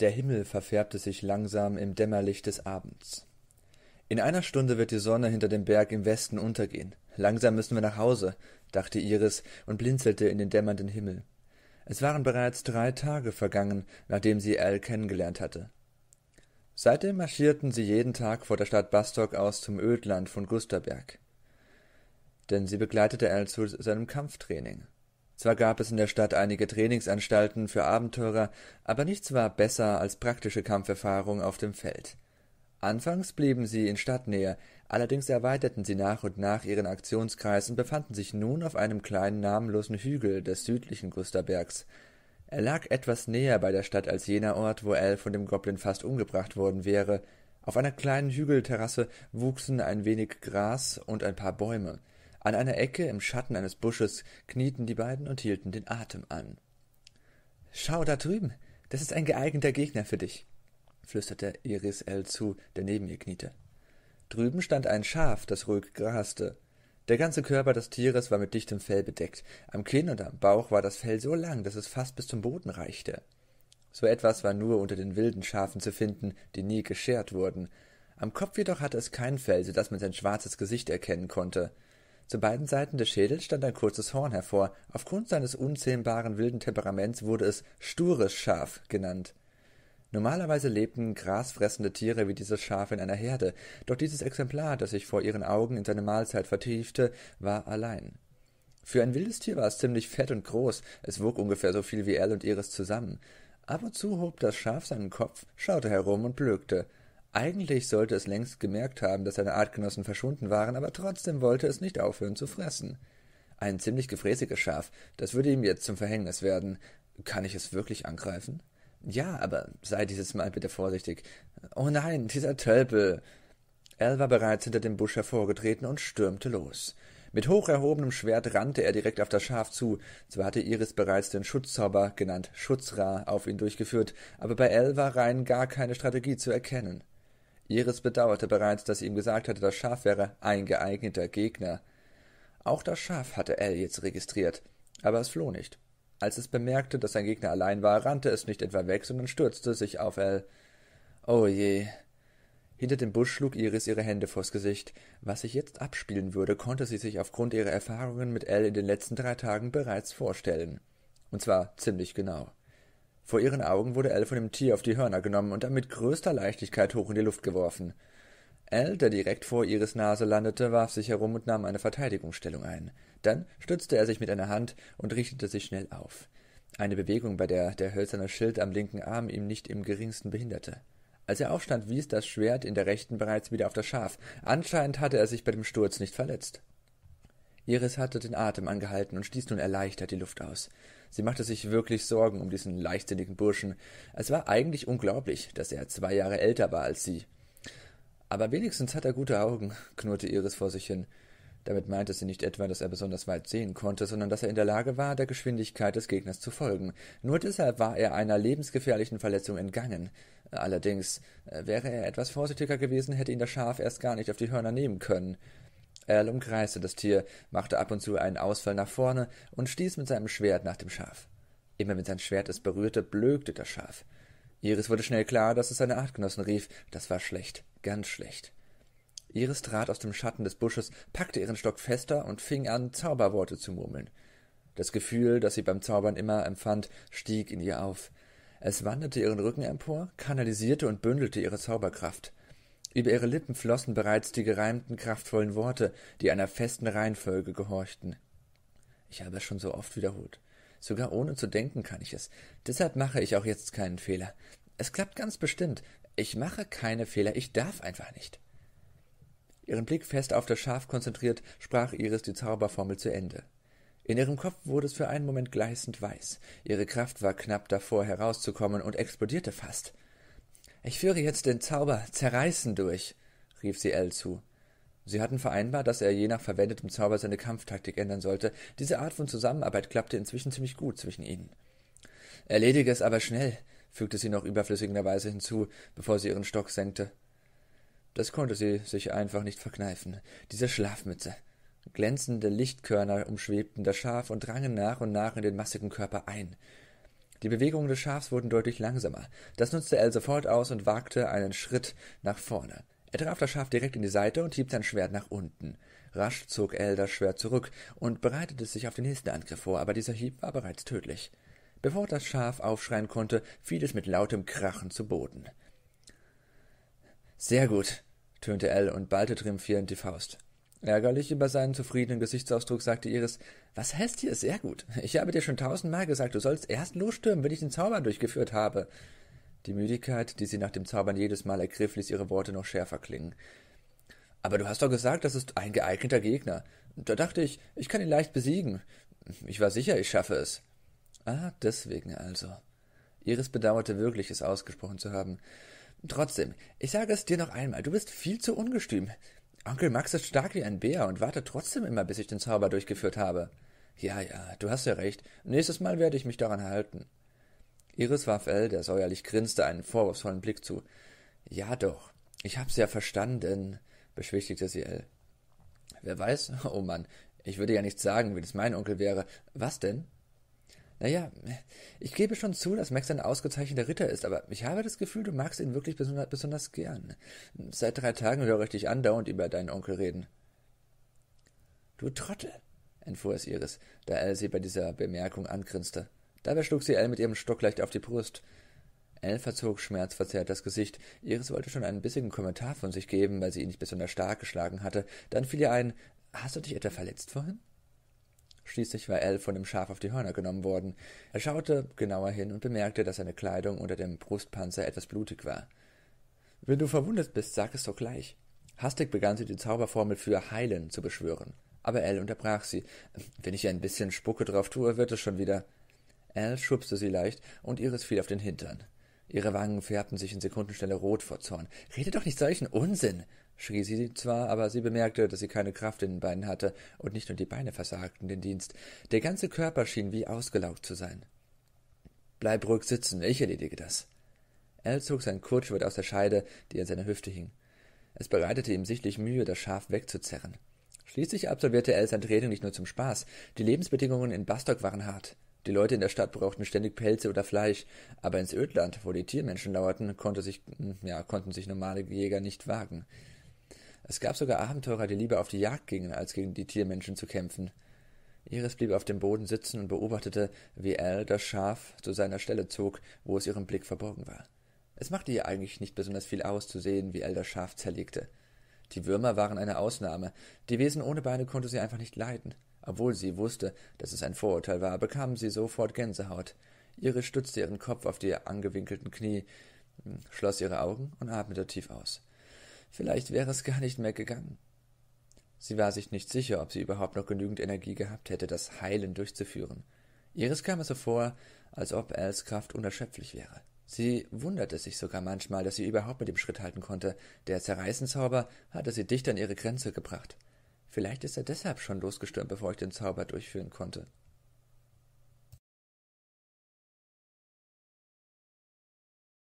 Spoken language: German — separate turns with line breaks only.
Der Himmel verfärbte sich langsam im Dämmerlicht des Abends. In einer Stunde wird die Sonne hinter dem Berg im Westen untergehen. Langsam müssen wir nach Hause, dachte Iris und blinzelte in den dämmernden Himmel. Es waren bereits drei Tage vergangen, nachdem sie Al kennengelernt hatte. Seitdem marschierten sie jeden Tag vor der Stadt Bastok aus zum Ödland von Gusterberg. Denn sie begleitete Al zu seinem Kampftraining. Zwar gab es in der Stadt einige Trainingsanstalten für Abenteurer, aber nichts war besser als praktische Kampferfahrung auf dem Feld. Anfangs blieben sie in Stadtnähe, allerdings erweiterten sie nach und nach ihren Aktionskreis und befanden sich nun auf einem kleinen namenlosen Hügel des südlichen Gusterbergs. Er lag etwas näher bei der Stadt als jener Ort, wo Al von dem Goblin fast umgebracht worden wäre. Auf einer kleinen Hügelterrasse wuchsen ein wenig Gras und ein paar Bäume. An einer Ecke im Schatten eines Busches knieten die beiden und hielten den Atem an. Schau da drüben, das ist ein geeigneter Gegner für dich, flüsterte Iris L. zu, der neben ihr kniete. Drüben stand ein Schaf, das ruhig graste. Der ganze Körper des Tieres war mit dichtem Fell bedeckt. Am Kinn und am Bauch war das Fell so lang, dass es fast bis zum Boden reichte. So etwas war nur unter den wilden Schafen zu finden, die nie geschert wurden. Am Kopf jedoch hatte es kein Fell, so daß man sein schwarzes Gesicht erkennen konnte. Zu beiden Seiten des Schädels stand ein kurzes Horn hervor. Aufgrund seines unzähmbaren wilden Temperaments wurde es stures Schaf genannt. Normalerweise lebten grasfressende Tiere wie dieses Schaf in einer Herde, doch dieses Exemplar, das sich vor ihren Augen in seine Mahlzeit vertiefte, war allein. Für ein wildes Tier war es ziemlich fett und groß, es wog ungefähr so viel wie Elle und Iris zusammen. Ab und zu hob das Schaf seinen Kopf, schaute herum und blökte. Eigentlich sollte es längst gemerkt haben, dass seine Artgenossen verschwunden waren, aber trotzdem wollte es nicht aufhören zu fressen. Ein ziemlich gefräßiges Schaf, das würde ihm jetzt zum Verhängnis werden. Kann ich es wirklich angreifen? Ja, aber sei dieses Mal bitte vorsichtig. Oh nein, dieser Tölpel. Al war bereits hinter dem Busch hervorgetreten und stürmte los. Mit hoch erhobenem Schwert rannte er direkt auf das Schaf zu. Zwar hatte Iris bereits den Schutzzauber, genannt Schutzra, auf ihn durchgeführt, aber bei Al war rein gar keine Strategie zu erkennen. Iris bedauerte bereits, dass sie ihm gesagt hatte, das Schaf wäre ein geeigneter Gegner. Auch das Schaf hatte Al jetzt registriert, aber es floh nicht. Als es bemerkte, dass sein Gegner allein war, rannte es nicht etwa weg, sondern stürzte sich auf Al. Oh je. Hinter dem Busch schlug Iris ihre Hände vors Gesicht. Was sich jetzt abspielen würde, konnte sie sich aufgrund ihrer Erfahrungen mit Al in den letzten drei Tagen bereits vorstellen. Und zwar ziemlich genau. Vor ihren Augen wurde Elle von dem Tier auf die Hörner genommen und dann mit größter Leichtigkeit hoch in die Luft geworfen. Elle, der direkt vor ihres Nase landete, warf sich herum und nahm eine Verteidigungsstellung ein. Dann stützte er sich mit einer Hand und richtete sich schnell auf. Eine Bewegung, bei der der hölzerne Schild am linken Arm ihm nicht im geringsten behinderte. Als er aufstand, wies das Schwert in der rechten bereits wieder auf das Schaf. Anscheinend hatte er sich bei dem Sturz nicht verletzt. Iris hatte den Atem angehalten und stieß nun erleichtert die Luft aus. Sie machte sich wirklich Sorgen um diesen leichtsinnigen Burschen. Es war eigentlich unglaublich, dass er zwei Jahre älter war als sie. Aber wenigstens hat er gute Augen, knurrte Iris vor sich hin. Damit meinte sie nicht etwa, dass er besonders weit sehen konnte, sondern dass er in der Lage war, der Geschwindigkeit des Gegners zu folgen. Nur deshalb war er einer lebensgefährlichen Verletzung entgangen. Allerdings äh, wäre er etwas vorsichtiger gewesen, hätte ihn das Schaf erst gar nicht auf die Hörner nehmen können. Al umkreiste das Tier, machte ab und zu einen Ausfall nach vorne und stieß mit seinem Schwert nach dem Schaf. Immer wenn sein Schwert es berührte, blökte das Schaf. Iris wurde schnell klar, dass es seine Artgenossen rief. Das war schlecht, ganz schlecht. Iris trat aus dem Schatten des Busches, packte ihren Stock fester und fing an, Zauberworte zu murmeln. Das Gefühl, das sie beim Zaubern immer empfand, stieg in ihr auf. Es wanderte ihren Rücken empor, kanalisierte und bündelte ihre Zauberkraft. Über ihre Lippen flossen bereits die gereimten, kraftvollen Worte, die einer festen Reihenfolge gehorchten. Ich habe es schon so oft wiederholt. Sogar ohne zu denken kann ich es. Deshalb mache ich auch jetzt keinen Fehler. Es klappt ganz bestimmt. Ich mache keine Fehler. Ich darf einfach nicht. Ihren Blick fest auf das Schaf konzentriert, sprach Iris die Zauberformel zu Ende. In ihrem Kopf wurde es für einen Moment gleißend weiß. Ihre Kraft war knapp davor herauszukommen und explodierte fast. Ich führe jetzt den Zauber zerreißen durch, rief sie Ell zu. Sie hatten vereinbart, dass er je nach verwendetem Zauber seine Kampftaktik ändern sollte. Diese Art von Zusammenarbeit klappte inzwischen ziemlich gut zwischen ihnen. Erledige es aber schnell, fügte sie noch überflüssigerweise hinzu, bevor sie ihren Stock senkte. Das konnte sie sich einfach nicht verkneifen. Diese Schlafmütze. Glänzende Lichtkörner umschwebten das Schaf und drangen nach und nach in den massigen Körper ein. Die Bewegungen des Schafs wurden deutlich langsamer. Das nutzte er sofort aus und wagte einen Schritt nach vorne. Er traf das Schaf direkt in die Seite und hieb sein Schwert nach unten. Rasch zog El das Schwert zurück und bereitete sich auf den nächsten Angriff vor, aber dieser Hieb war bereits tödlich. Bevor das Schaf aufschreien konnte, fiel es mit lautem Krachen zu Boden. Sehr gut, tönte El und ballte triumphierend die Faust. Ärgerlich über seinen zufriedenen Gesichtsausdruck sagte Iris, was heißt hier sehr gut? Ich habe dir schon tausendmal gesagt, du sollst erst losstürmen, wenn ich den Zauber durchgeführt habe. Die Müdigkeit, die sie nach dem Zaubern jedes Mal ergriff, ließ ihre Worte noch schärfer klingen. Aber du hast doch gesagt, das ist ein geeigneter Gegner. Da dachte ich, ich kann ihn leicht besiegen. Ich war sicher, ich schaffe es. Ah, deswegen also. Iris bedauerte wirklich, es ausgesprochen zu haben. Trotzdem, ich sage es dir noch einmal, du bist viel zu ungestüm. Onkel Max ist stark wie ein Bär und wartet trotzdem immer, bis ich den Zauber durchgeführt habe. Ja, ja, du hast ja recht. Nächstes Mal werde ich mich daran halten. Iris warf L, der säuerlich grinste, einen vorwurfsvollen Blick zu. Ja doch, ich hab's ja verstanden, beschwichtigte sie L. Wer weiß? Oh Mann, ich würde ja nichts sagen, wenn es mein Onkel wäre. Was denn? Naja, ich gebe schon zu, dass Max ein ausgezeichneter Ritter ist, aber ich habe das Gefühl, du magst ihn wirklich besonders, besonders gern. Seit drei Tagen höre ich dich andauernd über deinen Onkel reden. Du Trottel, entfuhr es Iris, da sie bei dieser Bemerkung angrinste. Dabei schlug sie Elle mit ihrem Stock leicht auf die Brust. Elle verzog schmerzverzerrt das Gesicht. Iris wollte schon einen bissigen Kommentar von sich geben, weil sie ihn nicht besonders stark geschlagen hatte. Dann fiel ihr ein, hast du dich etwa verletzt vorhin? Schließlich war Al von dem Schaf auf die Hörner genommen worden. Er schaute genauer hin und bemerkte, dass seine Kleidung unter dem Brustpanzer etwas blutig war. Wenn du verwundet bist, sag es doch gleich. Hastig begann sie die Zauberformel für heilen zu beschwören. Aber Al unterbrach sie. Wenn ich ein bisschen Spucke drauf tue, wird es schon wieder. Al schubste sie leicht und ihres fiel auf den Hintern. Ihre Wangen färbten sich in Sekundenstelle rot vor Zorn. Rede doch nicht solchen Unsinn, schrie sie zwar, aber sie bemerkte, dass sie keine Kraft in den Beinen hatte, und nicht nur die Beine versagten den Dienst, der ganze Körper schien wie ausgelaugt zu sein. Bleib ruhig sitzen, ich erledige das. Al zog sein Kurzschwert aus der Scheide, die an seiner Hüfte hing. Es bereitete ihm sichtlich Mühe, das Schaf wegzuzerren. Schließlich absolvierte El sein Training nicht nur zum Spaß. Die Lebensbedingungen in Bastock waren hart. Die Leute in der Stadt brauchten ständig Pelze oder Fleisch, aber ins Ödland, wo die Tiermenschen lauerten, konnte sich, hm, ja, konnten sich normale Jäger nicht wagen. Es gab sogar Abenteurer, die lieber auf die Jagd gingen, als gegen die Tiermenschen zu kämpfen. Iris blieb auf dem Boden sitzen und beobachtete, wie Al das Schaf zu seiner Stelle zog, wo es ihrem Blick verborgen war. Es machte ihr eigentlich nicht besonders viel aus, zu sehen, wie Al das Schaf zerlegte. Die Würmer waren eine Ausnahme. Die Wesen ohne Beine konnte sie einfach nicht leiden. Obwohl sie wusste, dass es ein Vorurteil war, bekamen sie sofort Gänsehaut. Iris stützte ihren Kopf auf die angewinkelten Knie, hm, schloss ihre Augen und atmete tief aus. Vielleicht wäre es gar nicht mehr gegangen. Sie war sich nicht sicher, ob sie überhaupt noch genügend Energie gehabt hätte, das Heilen durchzuführen. Iris kam es so vor, als ob Els Kraft unerschöpflich wäre. Sie wunderte sich sogar manchmal, dass sie überhaupt mit dem Schritt halten konnte. Der Zerreißenzauber hatte sie dicht an ihre Grenze gebracht. Vielleicht ist er deshalb schon losgestürmt, bevor ich den Zauber durchführen konnte.